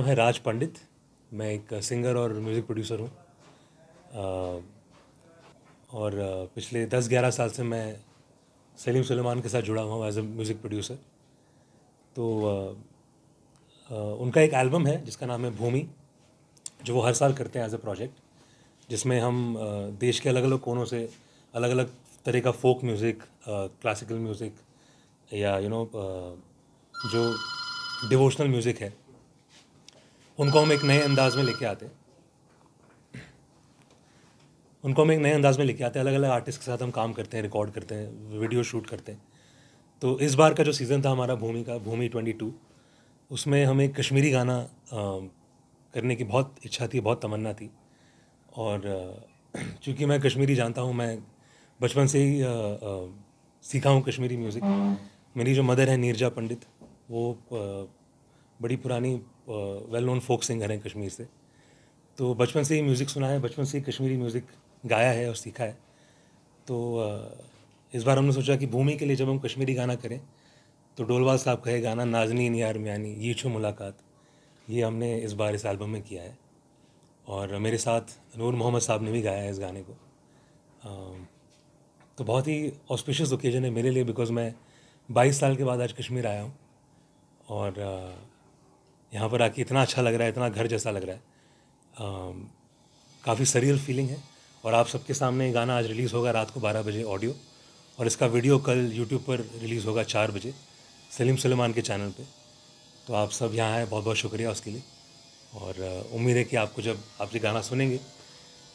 नाम हाँ, है राज पंडित मैं एक सिंगर और म्यूज़िक प्रोड्यूसर हूँ और पिछले दस ग्यारह साल से मैं सलीम सुलेमान के साथ जुड़ा हुआ हूँ एज ए म्यूज़िक प्रोड्यूसर तो आ, आ, उनका एक एल्बम है जिसका नाम है भूमि जो वो हर साल करते हैं एज ए प्रोजेक्ट जिसमें हम आ, देश के अलग अलग कोनों से अलग अलग तरह का फोक म्यूज़िक क्लासिकल म्यूज़िक या यू you नो know, जो डिवोशनल म्यूज़िक है उनको हम एक नए अंदाज में लेके आते उनको हम एक नए अंदाज में लेके आते हैं अलग अलग आर्टिस्ट के साथ हम काम करते हैं रिकॉर्ड करते हैं वीडियो शूट करते हैं तो इस बार का जो सीज़न था हमारा भूमि का भूमि ट्वेंटी टू उसमें हमें कश्मीरी गाना करने की बहुत इच्छा थी बहुत तमन्ना थी और चूँकि मैं कश्मीरी जानता हूँ मैं बचपन से ही सीखा हूँ कश्मीरी म्यूज़िक हाँ। मेरी जो मदर है नीरजा पंडित वो बड़ी पुरानी वेल नोन फोक सिंगर हैं कश्मीर से तो बचपन से ही म्यूज़िक सुना है बचपन से ही कश्मीरी म्यूज़िक गाया है और सीखा है तो इस बार हमने सोचा कि भूमि के लिए जब हम कश्मीरी गाना करें तो डोलवाल साहब का ये गाना नाजनीन यार म्यानी ये छो मुलाकात ये हमने इस बार इस एल्बम में किया है और मेरे साथ नूर मोहम्मद साहब ने भी गाया है इस गाने को तो बहुत ही ऑस्पिशियस ओकेजन है मेरे लिए बिकॉज़ मैं 22 साल के बाद आज कश्मीर आया हूँ और यहाँ पर आके इतना अच्छा लग रहा है इतना घर जैसा लग रहा है काफ़ी सरियल फीलिंग है और आप सबके सामने गाना आज रिलीज़ होगा रात को बारह बजे ऑडियो और इसका वीडियो कल यूट्यूब पर रिलीज़ होगा चार बजे सलीम सलेमान के चैनल पर तो आप सब यहाँ आए बहुत बहुत शुक्रिया उसके लिए और उम्मीद है कि आपको जब आप ये गाना सुनेंगे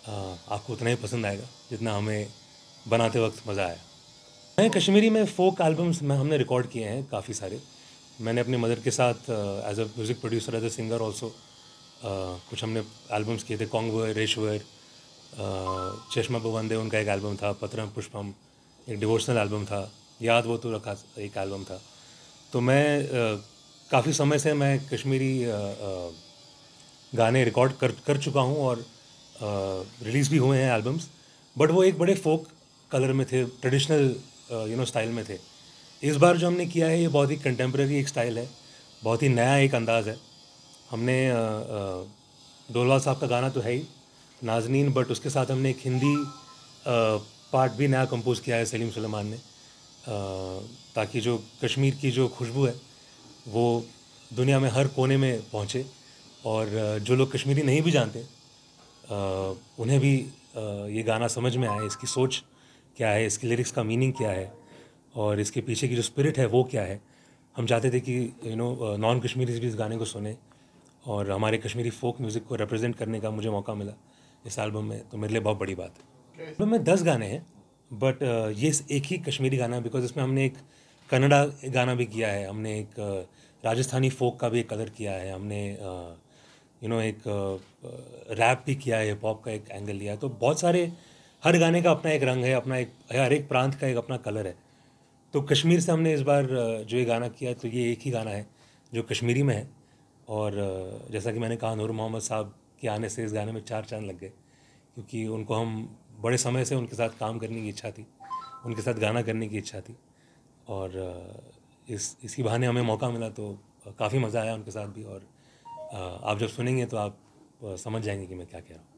आपको उतना ही पसंद आएगा जितना हमें बनाते वक्त मज़ा आया मैं कश्मीरी में फोक एल्बम्स में हमने रिकॉर्ड किए हैं काफ़ी सारे मैंने अपने मदर के साथ as a music producer as a singer also कुछ हमने एल्बम्स किए थे कॉन्ग वर रेशवर चश्मा देव उनका एक एल्बम था पतरम पुष्पम एक डिवोशनल एल्बम था याद वो तो रखा एक एल्बम था तो मैं uh, काफ़ी समय से मैं कश्मीरी आ, uh, आ, uh, गाने रिकॉर्ड कर कर चुका हूँ और रिलीज़ भी हुए हैं एल्बम्स बट वो एक बड़े फोक कलर में थे ट्रेडिशनल यू नो स्टाइल में थे इस बार जो हमने किया है ये बहुत ही कंटेम्प्रेरी एक स्टाइल है बहुत ही नया एक अंदाज़ है हमने डोलवा साहब का गाना तो है ही नाजनीन बट उसके साथ हमने एक हिंदी पार्ट भी नया कंपोज़ किया है सलीम सलमान ने ताकि जो कश्मीर की जो खुशबू है वो दुनिया में हर कोने में पहुँचे और जो लोग कश्मीरी नहीं भी जानते उन्हें भी ये गाना समझ में आए इसकी सोच क्या है इसकी लिरिक्स का मीनिंग क्या है और इसके पीछे की जो स्पिरिट है वो क्या है हम चाहते थे कि यू नो नॉन कश्मीरीज भी इस गाने को सुने और हमारे कश्मीरी फोक म्यूज़िक को रिप्रेजेंट करने का मुझे मौका मिला इस एल्बम में तो मेरे लिए बहुत बड़ी बात है एल्बम में दस गाने हैं बट ये एक ही कश्मीरी गाना है बिकॉज इसमें हमने एक कन्नडा गाना भी किया है हमने एक राजस्थानी फोक का भी एक कलर किया है हमने यू नो एक रैप भी किया है हिप हॉप का एक एंगल लिया है तो बहुत सारे हर गाने का अपना एक रंग है अपना एक हर एक प्रांत का एक अपना कलर है तो कश्मीर से हमने इस बार जो ये गाना किया तो ये एक ही गाना है जो कश्मीरी में है और जैसा कि मैंने कहा नूर मोहम्मद साहब के आने से इस गाने में चार चांद लग गए क्योंकि उनको हम बड़े समय से उनके साथ काम करने की इच्छा थी उनके साथ गाना करने की इच्छा थी और इस इसी बहाने हमें मौका मिला तो काफ़ी मज़ा आया उनके साथ भी और आप जब सुनेंगे तो आप समझ जाएंगे कि मैं क्या कह रहा हूँ